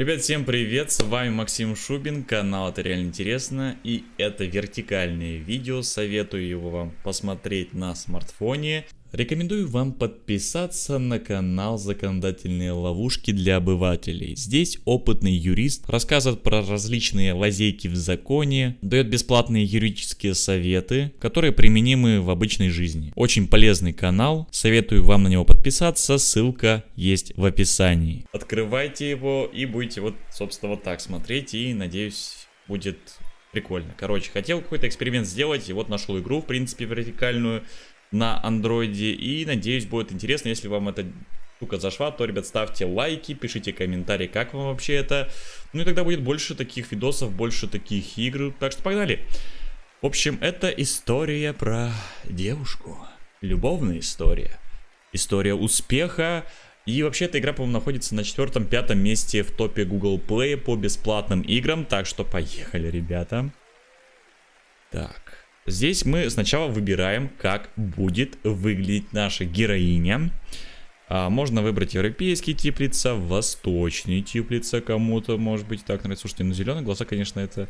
Ребят, всем привет, с вами Максим Шубин, канал Это Реально Интересно и это вертикальное видео, советую его вам посмотреть на смартфоне. Рекомендую вам подписаться на канал «Законодательные ловушки для обывателей». Здесь опытный юрист рассказывает про различные лазейки в законе, дает бесплатные юридические советы, которые применимы в обычной жизни. Очень полезный канал, советую вам на него подписаться, ссылка есть в описании. Открывайте его и будете вот, собственно, вот так смотреть и, надеюсь, будет прикольно. Короче, хотел какой-то эксперимент сделать и вот нашел игру, в принципе, вертикальную на андроиде. И надеюсь, будет интересно. Если вам эта штука зашла, то, ребят, ставьте лайки, пишите комментарии, как вам вообще это. Ну и тогда будет больше таких видосов, больше таких игр. Так что погнали. В общем, это история про девушку. Любовная история. История успеха. И вообще эта игра, по-моему, находится на четвертом-пятом месте в топе Google Play по бесплатным играм. Так что поехали, ребята. Так. Здесь мы сначала выбираем, как будет выглядеть наша героиня. А, можно выбрать европейский тип лица, восточный тип лица кому-то, может быть, так нравится. Слушайте, ну зеленые глаза, конечно, это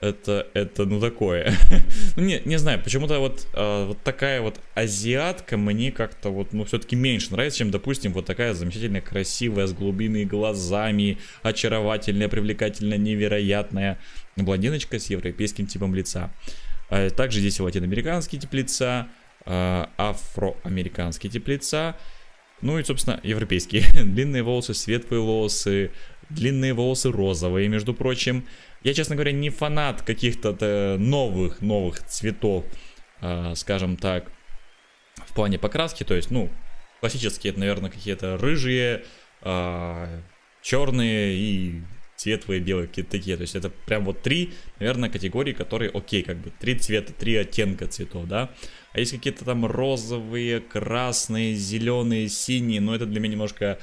это, это, ну такое. ну, не, не знаю, почему-то вот, э, вот такая вот азиатка мне как-то вот, ну, все-таки меньше нравится, чем, допустим, вот такая замечательная, красивая, с глубины глазами, очаровательная, привлекательная, невероятная блондиночка с европейским типом лица. Э, также здесь и латиноамериканский тип лица, э, афроамериканский тип лица, ну и, собственно, европейские. Длинные волосы, светлые волосы, длинные волосы розовые, между прочим. Я, честно говоря, не фанат каких-то новых-новых э, цветов, э, скажем так, в плане покраски. То есть, ну, классические это, наверное, какие-то рыжие, э, черные и светлые, белые, какие-то такие. То есть это прям вот три, наверное, категории, которые окей, как бы три цвета, три оттенка цветов, да. А есть какие-то там розовые, красные, зеленые, синие, но это для меня немножко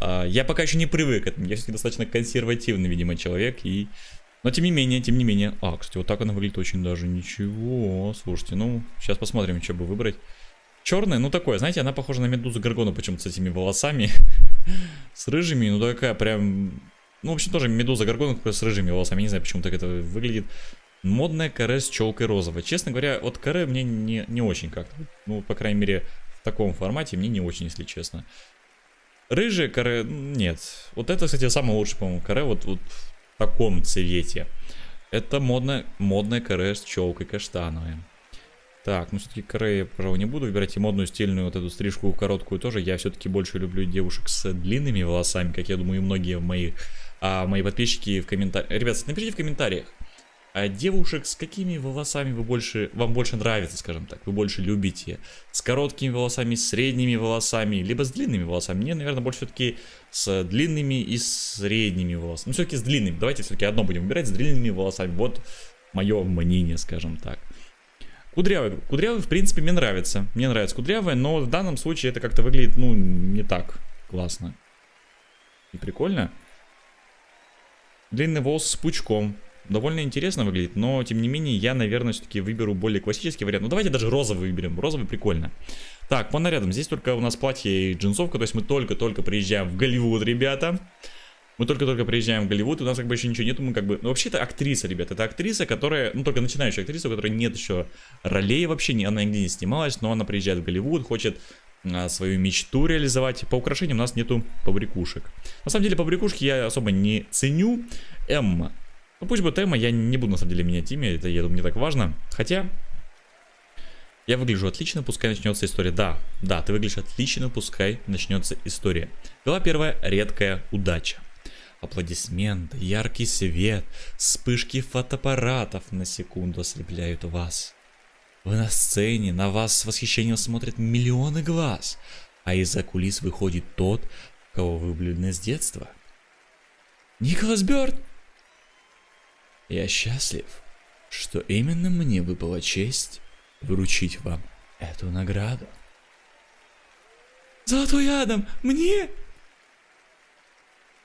а, я пока еще не привык к этому. Я все-таки достаточно консервативный, видимо, человек. И... Но тем не менее, тем не менее. А, кстати, вот так она выглядит очень даже ничего. Слушайте, ну, сейчас посмотрим, что бы выбрать. Черная, ну такое, знаете, она похожа на медузу Гаргона, почему-то с этими волосами. с рыжими, ну такая прям... Ну, в общем, тоже медуза Гаргона с рыжими волосами. не знаю, почему так это выглядит. Модная каре с челкой розовой. Честно говоря, вот каре мне не, не очень как-то. Ну, по крайней мере, в таком формате мне не очень, если честно. Рыжие каре, нет. Вот это, кстати, самое лучшее, по-моему, каре вот, вот в таком цвете. Это модное, модное каре с челкой каштановой. Так, ну все-таки каре я, пожалуй, не буду выбирать. И модную стильную вот эту стрижку короткую тоже. Я все-таки больше люблю девушек с длинными волосами, как я думаю, и многие мои, а, мои подписчики в комментариях. Ребят, напишите в комментариях, а девушек с какими волосами вы больше, вам больше нравится, скажем так, вы больше любите? С короткими волосами, с средними волосами, либо с длинными волосами? Мне, наверное, больше все-таки с длинными и средними волосами. Ну, все-таки с длинными. Давайте все-таки одно будем выбирать, с длинными волосами. Вот мое мнение, скажем так. Кудрявый. Кудрявый, в принципе, мне нравится. Мне нравится кудрявый, но в данном случае это как-то выглядит, ну, не так классно. И прикольно. Длинный волос с пучком довольно интересно выглядит, но тем не менее я, наверное, все-таки выберу более классический вариант. Ну давайте даже розовый выберем, розовый прикольно. Так, по нарядам, здесь только у нас платье и джинсовка, то есть мы только-только приезжаем в Голливуд, ребята. Мы только-только приезжаем в Голливуд, у нас как бы еще ничего нету, мы как бы... Ну, вообще-то актриса, ребята, это актриса, которая... Ну, только начинающая актриса, у которой нет еще ролей вообще, она нигде не снималась, но она приезжает в Голливуд, хочет а, свою мечту реализовать. По украшениям у нас нету побрякушек. На самом деле побрякушки я особо не ценю. Эмма ну пусть бы тема, я не буду на самом деле менять имя, это я думаю не так важно. Хотя, я выгляжу отлично, пускай начнется история. Да, да, ты выглядишь отлично, пускай начнется история. Глава первая, редкая удача. Аплодисменты, яркий свет, вспышки фотоаппаратов на секунду ослепляют вас. Вы на сцене, на вас с восхищением смотрят миллионы глаз, а из-за кулис выходит тот, кого вы влюблены с детства. Николас Бёрд, я счастлив, что именно мне выпала честь вручить вам эту награду. Золотой Адам, мне?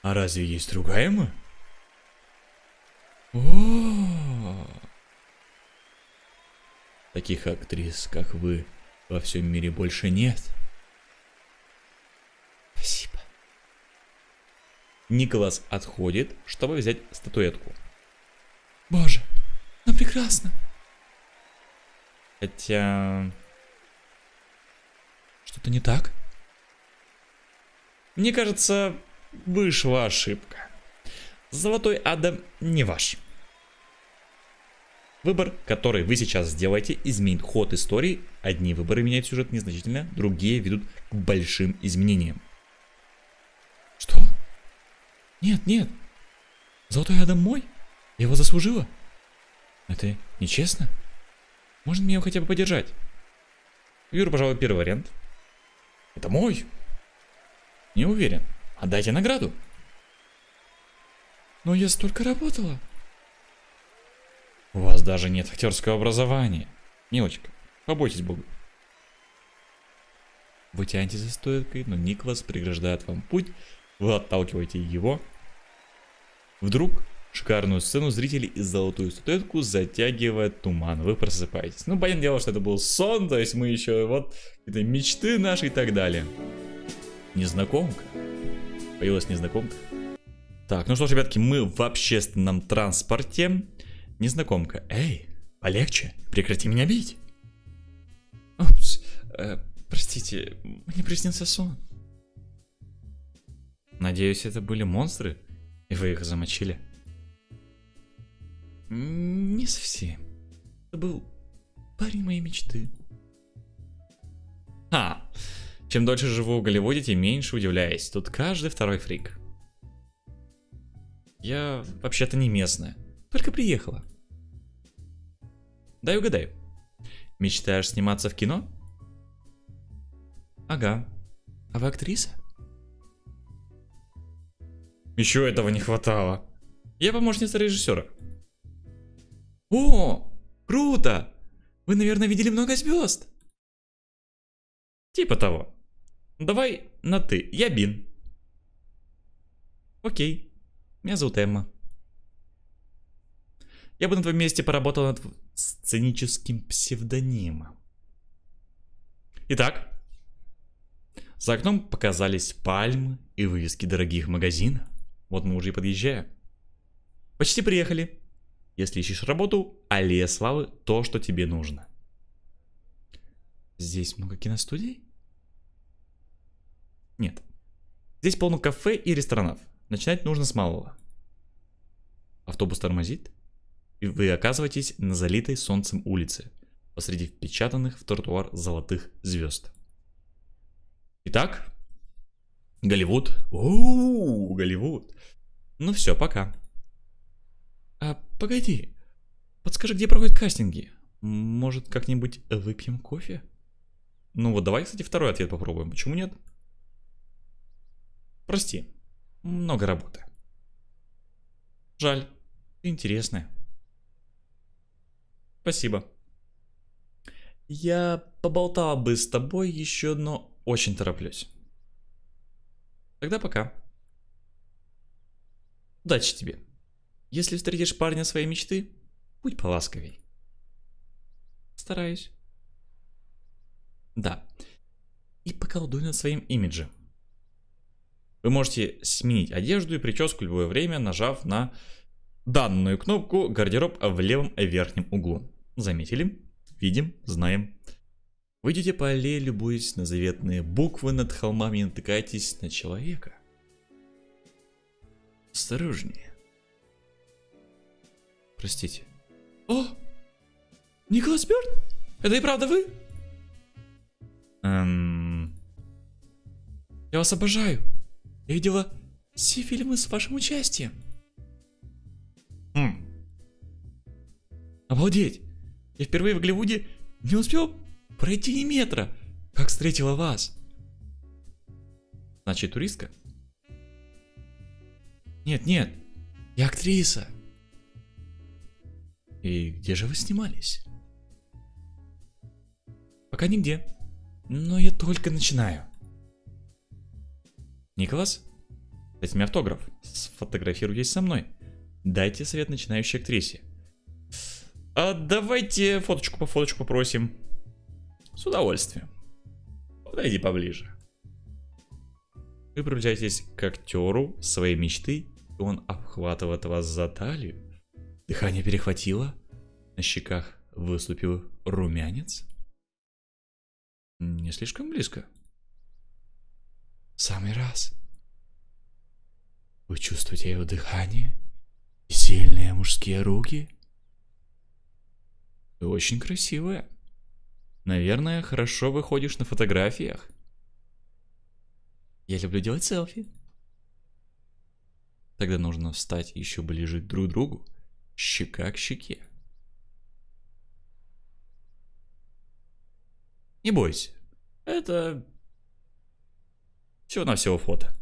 А разве есть другая мы? О, О, таких актрис, как вы, во всем мире больше нет. Спасибо. Николас отходит, чтобы взять статуэтку. Боже, ну прекрасно. Хотя... Что-то не так? Мне кажется, вышла ошибка. Золотой Адам не ваш. Выбор, который вы сейчас сделаете, изменит ход истории. Одни выборы меняют сюжет незначительно, другие ведут к большим изменениям. Что? Нет, нет. Золотой Адам мой? Я его заслужила? Это а нечестно? Можно мне его хотя бы подержать? Выберу, пожалуй, первый вариант. Это мой. Не уверен. Отдайте награду. Но я столько работала. У вас даже нет актерского образования. Милочка, побойтесь бога. Вы тянете за стойкой, но Никлас преграждает вам путь. Вы отталкиваете его. Вдруг шикарную сцену зрителей и золотую статуэтку затягивает туман. Вы просыпаетесь. Ну, понятное дело, что это был сон, то есть мы еще вот это мечты наши и так далее. Незнакомка. Появилась незнакомка. Так, ну что ж, ребятки, мы в общественном транспорте. Незнакомка. Эй, полегче, прекрати меня бить. Опс, э, простите, мне приснился сон. Надеюсь, это были монстры, и вы их замочили. Не совсем. Это был парень моей мечты. Ха! Чем дольше живу в Голливуде, тем меньше удивляюсь. Тут каждый второй фрик. Я вообще-то не местная. Только приехала. Дай угадаю. Мечтаешь сниматься в кино? Ага. А вы актриса? Еще этого не хватало. Я помощница режиссера. «О, круто! Вы, наверное, видели много звезд?» «Типа того. Давай на «ты». Я Бин». «Окей. Меня зовут Эмма». Я бы на твоем месте поработал над сценическим псевдонимом. Итак, за окном показались пальмы и вывески дорогих магазинов. Вот мы уже и подъезжаем. Почти приехали. Если ищешь работу, аллея славы – то, что тебе нужно. Здесь много киностудий? Нет. Здесь полно кафе и ресторанов. Начинать нужно с малого. Автобус тормозит, и вы оказываетесь на залитой солнцем улице, посреди впечатанных в тротуар золотых звезд. Итак, Голливуд. У-у-у, Голливуд. Ну все, пока. Погоди, подскажи, где проходят кастинги? Может, как-нибудь э, выпьем кофе? Ну вот, давай, кстати, второй ответ попробуем. Почему нет? Прости, много работы. Жаль, интересная. Спасибо. Я поболтал бы с тобой еще, но очень тороплюсь. Тогда пока. Удачи тебе. Если встретишь парня своей мечты, будь поласковей. Стараюсь. Да. И поколдуй над своим имиджем. Вы можете сменить одежду и прическу в любое время, нажав на данную кнопку «Гардероб» в левом верхнем углу. Заметили? Видим, знаем. Вы по аллее, любуясь на заветные буквы над холмами и натыкаетесь на человека. Осторожнее. Простите. О! Николас Бёрд? Это и правда вы? Эм... Я вас обожаю. Я видела все фильмы с вашим участием. Хм. Обалдеть! Я впервые в Голливуде не успел пройти и метра, как встретила вас. Значит, туристка? Нет, нет, я актриса. И где же вы снимались? Пока нигде. Но я только начинаю. Николас, дайте мне автограф. Сфотографируйтесь со мной. Дайте совет начинающей актрисе. А давайте фоточку по фоточку попросим. С удовольствием. Подойди поближе. Вы приближаетесь к актеру своей мечты, и он обхватывает вас за талию Дыхание перехватило. На щеках выступил румянец. Не слишком близко. Самый раз. Вы чувствуете его дыхание? Сильные мужские руки? Ты очень красивая. Наверное, хорошо выходишь на фотографиях. Я люблю делать селфи. Тогда нужно встать еще ближе друг к другу щека к щеке. Не бойся, это всего-навсего фото.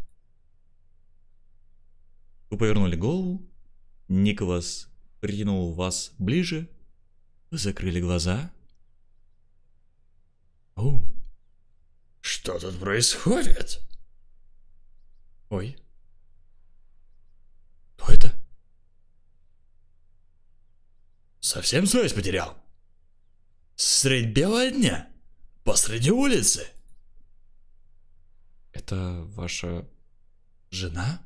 Вы повернули голову, Николас притянул вас ближе, вы закрыли глаза. О, Что тут происходит? Ой. Совсем связь потерял? Средь белого дня? Посреди улицы? Это ваша... Жена?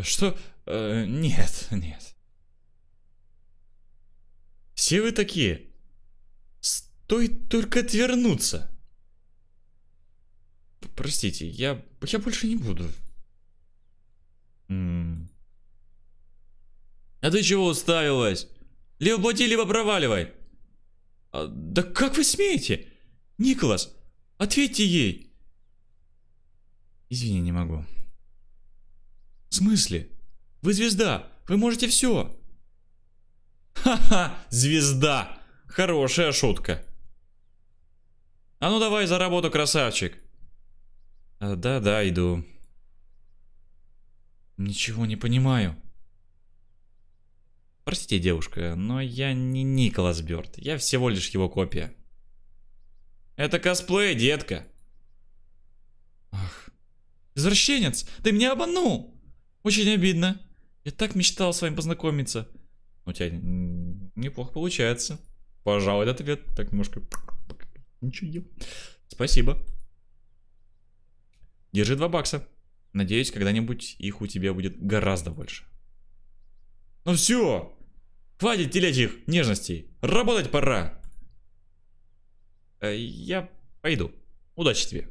Что? Э, нет, нет. Все вы такие. Стоит только отвернуться. Простите, я, я больше не буду. М -м «А ты чего уставилась? Либо плати, либо проваливай!» а, «Да как вы смеете? Николас, ответьте ей!» «Извини, не могу». «В смысле? Вы звезда! Вы можете все!» «Ха-ха! Звезда! Хорошая шутка!» «А ну давай за работу, красавчик!» «Да-да, иду». «Ничего не понимаю», Простите, девушка, но я не Николас Бёрд, я всего лишь его копия. Это косплей, детка. Ах, извращенец, ты меня обманул. Очень обидно. Я так мечтал с вами познакомиться. У тебя неплохо получается. Пожалуй, ответ. Так немножко... Ничего. Спасибо. Держи два бакса. Надеюсь, когда-нибудь их у тебя будет гораздо больше. Ну все, Хватит телячьих нежностей. Работать пора. Э, я пойду. Удачи тебе.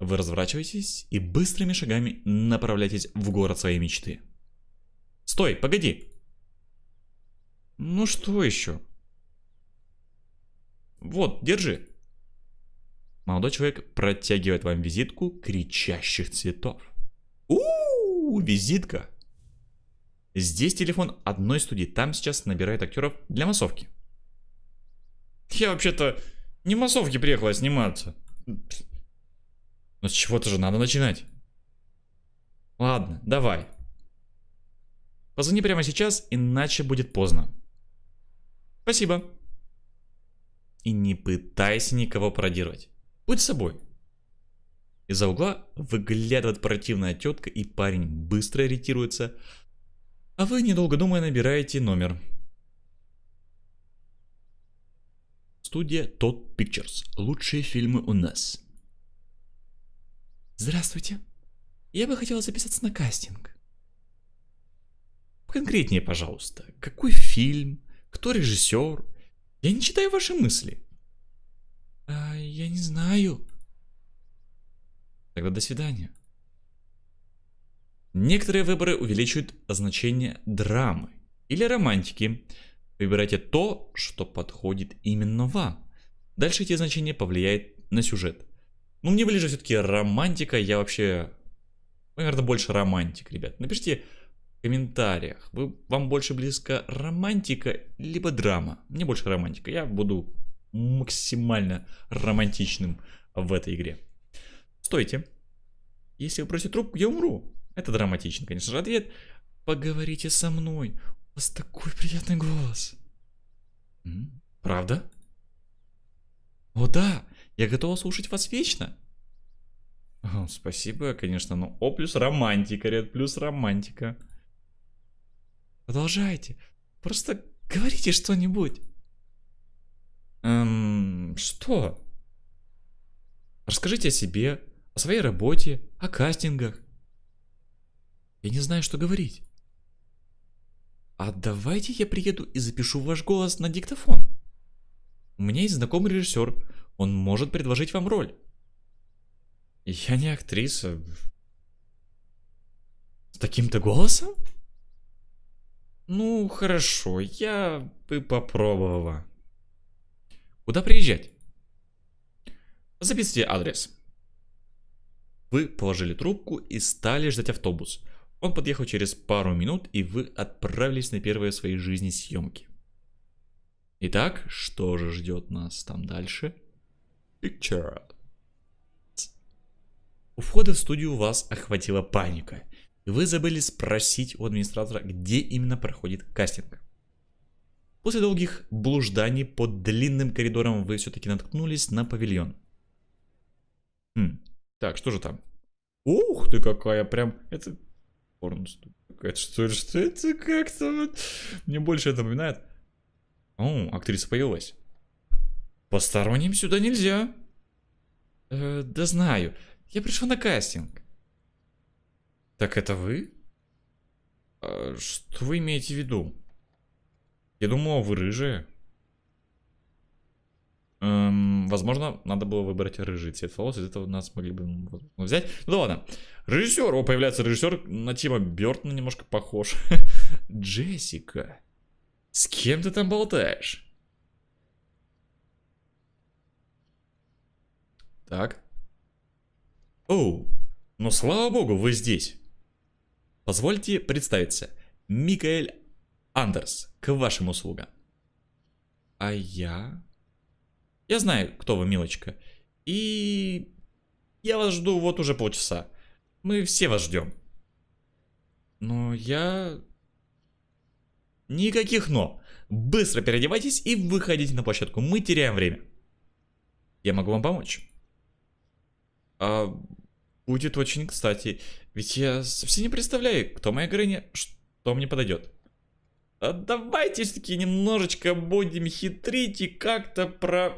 Вы разворачиваетесь и быстрыми шагами направляетесь в город своей мечты. Стой, погоди. Ну что еще? Вот, держи. Молодой человек протягивает вам визитку кричащих цветов. У-у-у, визитка. Здесь телефон одной студии, там сейчас набирают актеров для массовки. Я вообще-то не в массовке приехала а сниматься. Но ну, с чего-то же надо начинать. Ладно, давай. Позвони прямо сейчас, иначе будет поздно. Спасибо. И не пытайся никого пародировать. Будь собой. Из-за угла выглядывает противная тетка, и парень быстро ориентируется, а вы, недолго думая, набираете номер. Студия Тот Pictures. Лучшие фильмы у нас. Здравствуйте. Я бы хотела записаться на кастинг. Конкретнее, пожалуйста. Какой фильм? Кто режиссер? Я не читаю ваши мысли. А, я не знаю. Тогда до свидания. Некоторые выборы увеличивают значение драмы или романтики. Выбирайте то, что подходит именно вам. Дальше эти значения повлияют на сюжет. Ну, мне ближе все-таки романтика, я вообще, ну, наверное, больше романтик, ребят. Напишите в комментариях, вы, вам больше близко романтика, либо драма. Мне больше романтика, я буду максимально романтичным в этой игре. Стойте. Если вы бросите трубку, я умру. Это драматичный, конечно же, ответ. Поговорите со мной. У вас такой приятный голос. М? Правда? О да, я готова слушать вас вечно. О, спасибо, конечно, но О плюс романтика, Ред плюс романтика. Продолжайте. Просто говорите что-нибудь. Эм, что? Расскажите о себе, о своей работе, о кастингах. Я не знаю, что говорить. А давайте я приеду и запишу ваш голос на диктофон. У меня есть знакомый режиссер. Он может предложить вам роль. Я не актриса. С таким-то голосом? Ну, хорошо, я бы попробовала. Куда приезжать? Записывайте адрес. Вы положили трубку и стали ждать автобус – он подъехал через пару минут, и вы отправились на первые в своей жизни съемки. Итак, что же ждет нас там дальше? Picture. У входа в студию вас охватила паника. Вы забыли спросить у администратора, где именно проходит кастинг. После долгих блужданий по длинным коридорам вы все-таки наткнулись на павильон. Хм. Так, что же там? Ух ты какая, прям, это порно что, что это как-то вот... Мне больше это напоминает. О, актриса появилась. Посторонним сюда нельзя. Э, да знаю. Я пришла на кастинг. Так это вы? Э, что вы имеете в виду? Я думала, вы рыжая. Эм, возможно, надо было выбрать рыжий цвет волос, из этого нас могли бы ну, взять. Ну да ладно. Режиссер, о, появляется режиссер, на Тима Бертона немножко похож. Джессика, с кем ты там болтаешь? Так. Оу, ну слава богу, вы здесь. Позвольте представиться. Микаэль Андерс, к вашим услугам. А я... Я знаю, кто вы, милочка. И я вас жду вот уже полчаса. Мы все вас ждем. Но я... Никаких «но». Быстро переодевайтесь и выходите на площадку. Мы теряем время. Я могу вам помочь. А, будет очень кстати. Ведь я совсем не представляю, кто моя Грэнни, что мне подойдет. А давайте все-таки немножечко будем хитрить и как-то про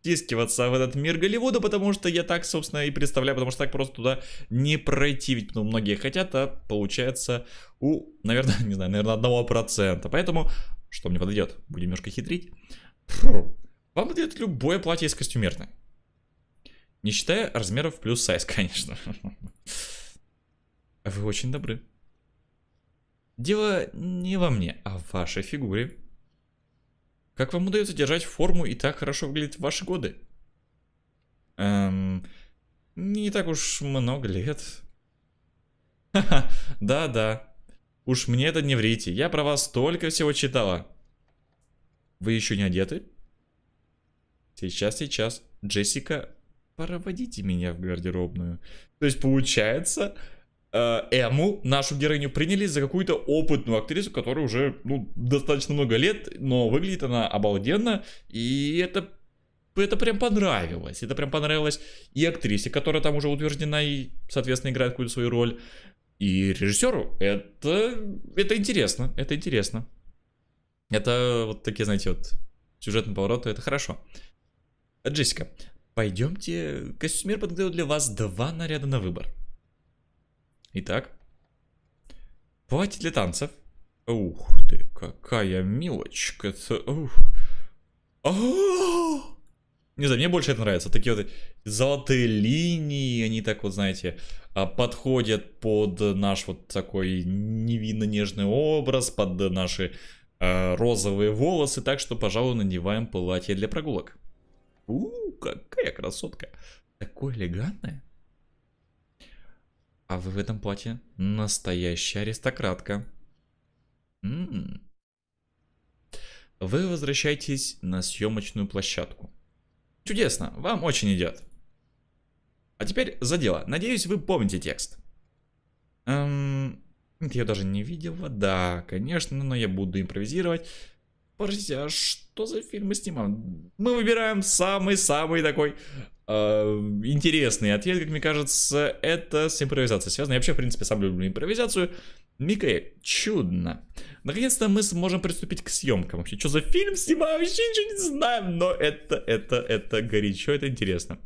втискиваться в этот мир Голливуда, потому что я так, собственно, и представляю, потому что так просто туда не пройти, ведь ну, многие хотят, а получается у, наверное, не знаю, наверное, одного процента. Поэтому, что мне подойдет? Будем немножко хитрить. Фу. Вам подойдет любое платье из костюмерной. Не считая размеров плюс сайз, конечно. Вы очень добры. Дело не во мне, а в вашей фигуре. Как вам удается держать форму и так хорошо выглядеть в ваши годы? Эм, не так уж много лет. Ха-ха, да-да. Уж мне это не врите, я про вас столько всего читала. Вы еще не одеты? Сейчас, сейчас. Джессика, проводите меня в гардеробную. То есть получается, Э, Эму, нашу героиню, приняли за какую-то опытную актрису, которая уже ну, достаточно много лет, но выглядит она обалденно, и это это прям понравилось. Это прям понравилось и актрисе, которая там уже утверждена и, соответственно, играет какую-то свою роль, и режиссеру. Это, это интересно, это интересно. Это вот такие, знаете, вот сюжетные повороты, это хорошо. Джессика, пойдемте, костюмер подготовил для вас два наряда на выбор. Итак. Платье для танцев. Ух ты, какая милочка! Это... А! Не знаю, мне больше это нравится. Такие вот золотые линии, они так вот, знаете, а, подходят под наш вот такой невинно-нежный образ, под наши э, розовые волосы. Так что, пожалуй, надеваем платье для прогулок. У, -у какая красотка. Такое элегантное. А вы в этом платье настоящая аристократка. М -м -м. Вы возвращаетесь на съемочную площадку. Чудесно, вам очень идет. А теперь за дело. Надеюсь, вы помните текст. Эм, я даже не видела. Да, конечно, но я буду импровизировать. Подождите, а что за фильмы снимаем? Мы выбираем самый-самый такой Э, интересный ответ, как мне кажется, это с импровизацией связано. Я вообще, в принципе, сам люблю импровизацию. Микаэль, чудно. Наконец-то мы сможем приступить к съемкам. Вообще, что за фильм снимаю, вообще ничего не знаем, но это, это, это горячо, это интересно.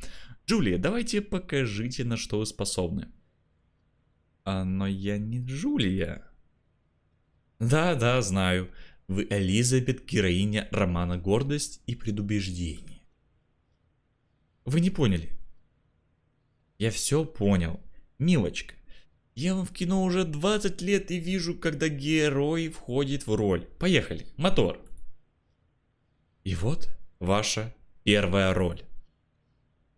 Джулия, давайте покажите, на что вы способны. А, но я не Джулия. Да, да, знаю. Вы Элизабет, героиня романа «Гордость и предубеждение». Вы не поняли. Я все понял. Милочка, я вам в кино уже 20 лет и вижу, когда герой входит в роль. Поехали, мотор. И вот ваша первая роль.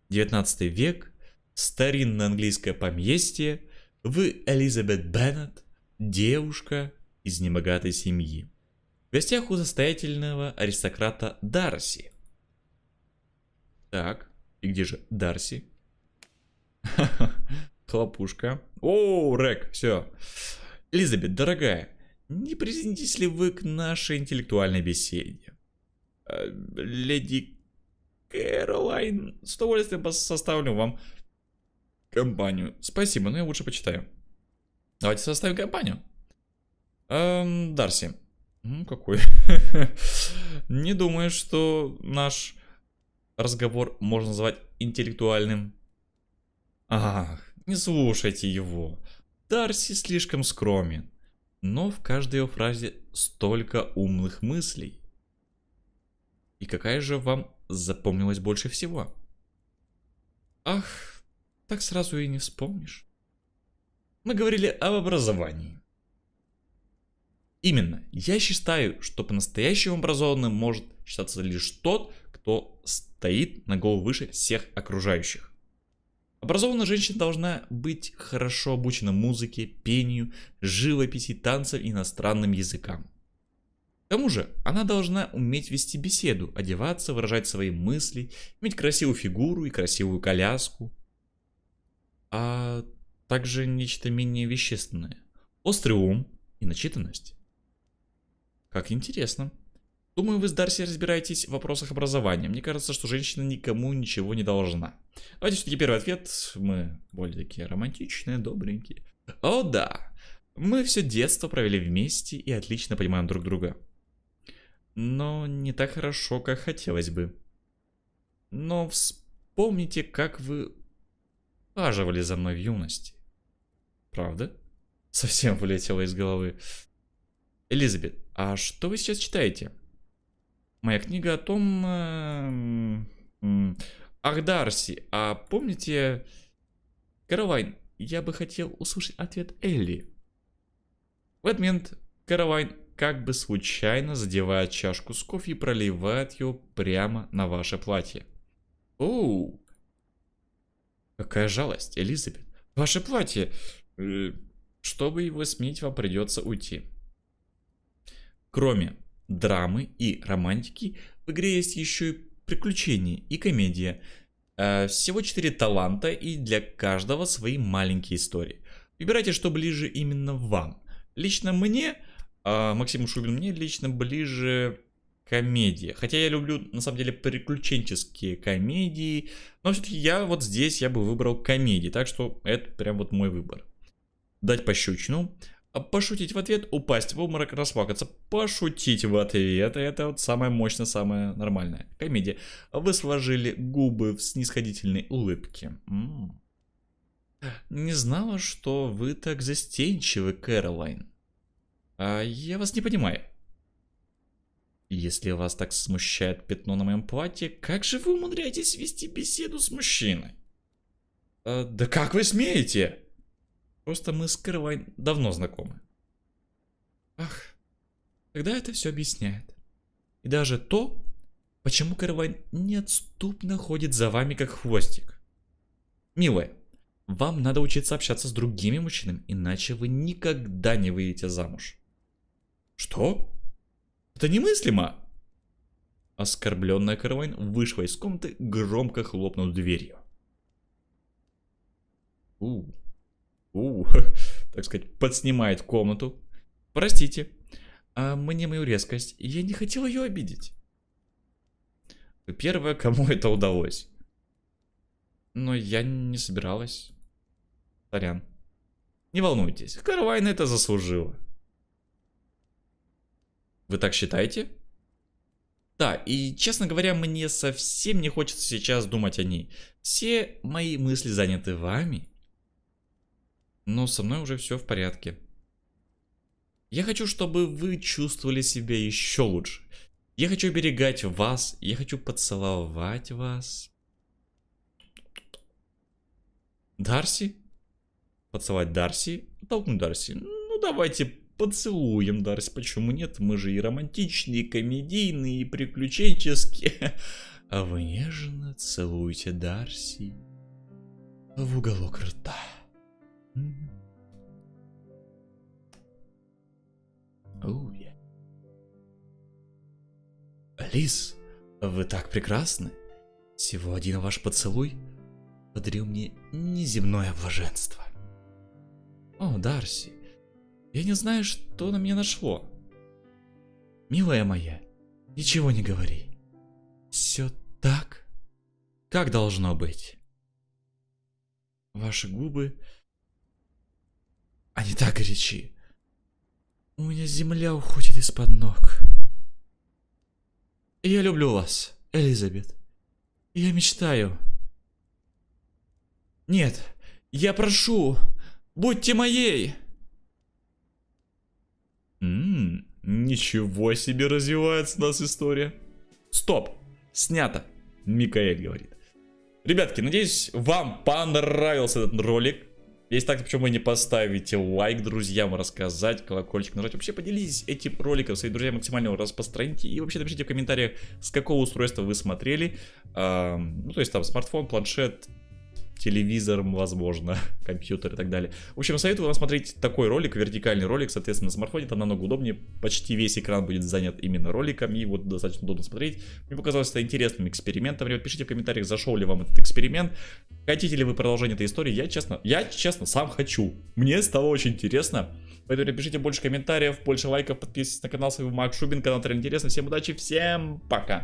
19 век, старинное английское поместье, вы Элизабет Беннет, девушка из небогатой семьи. В гостях у состоятельного аристократа Дарси. Так, и где же Дарси? Хлопушка. О, Рек, все. Элизабет, дорогая, не присоединитесь ли вы к нашей интеллектуальной беседе? Э, леди Кэролайн, с удовольствием составлю вам компанию. Спасибо, но я лучше почитаю. Давайте составим компанию. Эм, Дарси. Ну, какой? Не думаю, что наш разговор можно назвать интеллектуальным. Ах, не слушайте его. Дарси слишком скромен. Но в каждой его фразе столько умных мыслей. И какая же вам запомнилась больше всего? Ах, так сразу и не вспомнишь. Мы говорили об образовании. Именно, я считаю, что по-настоящему образованным может считаться лишь тот, кто стоит на голову выше всех окружающих. Образованная женщина должна быть хорошо обучена музыке, пению, живописи, танцам и иностранным языкам. К тому же, она должна уметь вести беседу, одеваться, выражать свои мысли, иметь красивую фигуру и красивую коляску. А также нечто менее вещественное. Острый ум и начитанность. Как интересно. Думаю, вы с Дарси разбираетесь в вопросах образования. Мне кажется, что женщина никому ничего не должна. Давайте все-таки первый ответ. Мы более такие романтичные, добренькие. О да, мы все детство провели вместе и отлично понимаем друг друга. Но не так хорошо, как хотелось бы. Но вспомните, как вы ухаживали за мной в юности. Правда? Совсем вылетело из головы. Элизабет, а что вы сейчас читаете? моя книга о том... Э, Ах, Дарси, а помните... Каравайн, я бы хотел услышать ответ Элли. В этот момент Каравайн как бы случайно задевает чашку с кофе и проливает ее прямо на ваше платье. Оу! Какая жалость, Элизабет. Ваше платье! Э, чтобы его сменить, вам придется уйти. Кроме драмы и романтики, в игре есть еще и приключения и комедия. Э, всего 4 таланта и для каждого свои маленькие истории. Выбирайте, что ближе именно вам. Лично мне, э, Максиму Шубин, мне лично ближе комедия. Хотя я люблю, на самом деле, приключенческие комедии. Но все-таки я вот здесь, я бы выбрал комедии. Так что это прям вот мой выбор. Дать пощечину. А пошутить в ответ, упасть в обморок, расплакаться. Пошутить в ответ. Это вот самая мощная, самая нормальная Комедия. Вы сложили губы в снисходительной улыбке. М -м. Не знала, что вы так застенчивы, Кэролайн. А я вас не понимаю. Если вас так смущает пятно на моем платье, как же вы умудряетесь вести беседу с мужчиной? А, да как вы смеете? Просто мы с Кэролайн давно знакомы. Ах, тогда это все объясняет. И даже то, почему Кэролайн неотступно ходит за вами как хвостик. Милая, вам надо учиться общаться с другими мужчинами, иначе вы никогда не выйдете замуж. Что? Это немыслимо! Оскорбленная Карвайн вышла из комнаты, громко хлопнув дверью. У, у, так сказать, подснимает комнату. Простите, а мне мою резкость, я не хотел ее обидеть. Первое, кому это удалось. Но я не собиралась. Сорян. Не волнуйтесь, Карвайн это заслужила. Вы так считаете? Да, и честно говоря, мне совсем не хочется сейчас думать о ней. Все мои мысли заняты вами но со мной уже все в порядке. Я хочу, чтобы вы чувствовали себя еще лучше. Я хочу берегать вас, я хочу поцеловать вас. Дарси? Поцеловать Дарси? Толкнуть Дарси? Ну давайте поцелуем Дарси, почему нет? Мы же и романтичные, и комедийные, и приключенческие. А вы нежно целуете Дарси в уголок рта. Oh, yeah. Алис, вы так прекрасны. Всего один ваш поцелуй подарил мне неземное блаженство. О, Дарси, я не знаю, что на меня нашло. Милая моя, ничего не говори. Все так, как должно быть. Ваши губы они а так горячи. У меня земля уходит из-под ног. Я люблю вас, Элизабет. Я мечтаю. Нет, я прошу, будьте моей. Ммм, ничего себе развивается у нас история. Стоп, снято, Микаэль говорит. Ребятки, надеюсь, вам понравился этот ролик. Если так, почему вы не поставите лайк друзьям, рассказать, колокольчик нажать. Вообще поделитесь этим роликом своими друзьями максимально распространите. И вообще напишите в комментариях, с какого устройства вы смотрели. Эм, ну, то есть там смартфон, планшет, телевизором, возможно, компьютер и так далее. В общем, советую вам смотреть такой ролик, вертикальный ролик, соответственно, на смартфоне это намного удобнее, почти весь экран будет занят именно роликом, и вот достаточно удобно смотреть. Мне показалось это интересным экспериментом, ребят, пишите в комментариях, зашел ли вам этот эксперимент, хотите ли вы продолжение этой истории, я честно, я честно сам хочу, мне стало очень интересно, поэтому пишите больше комментариев, больше лайков, подписывайтесь на канал, с вами Макс Шубин, канал Трен Интересно, всем удачи, всем пока!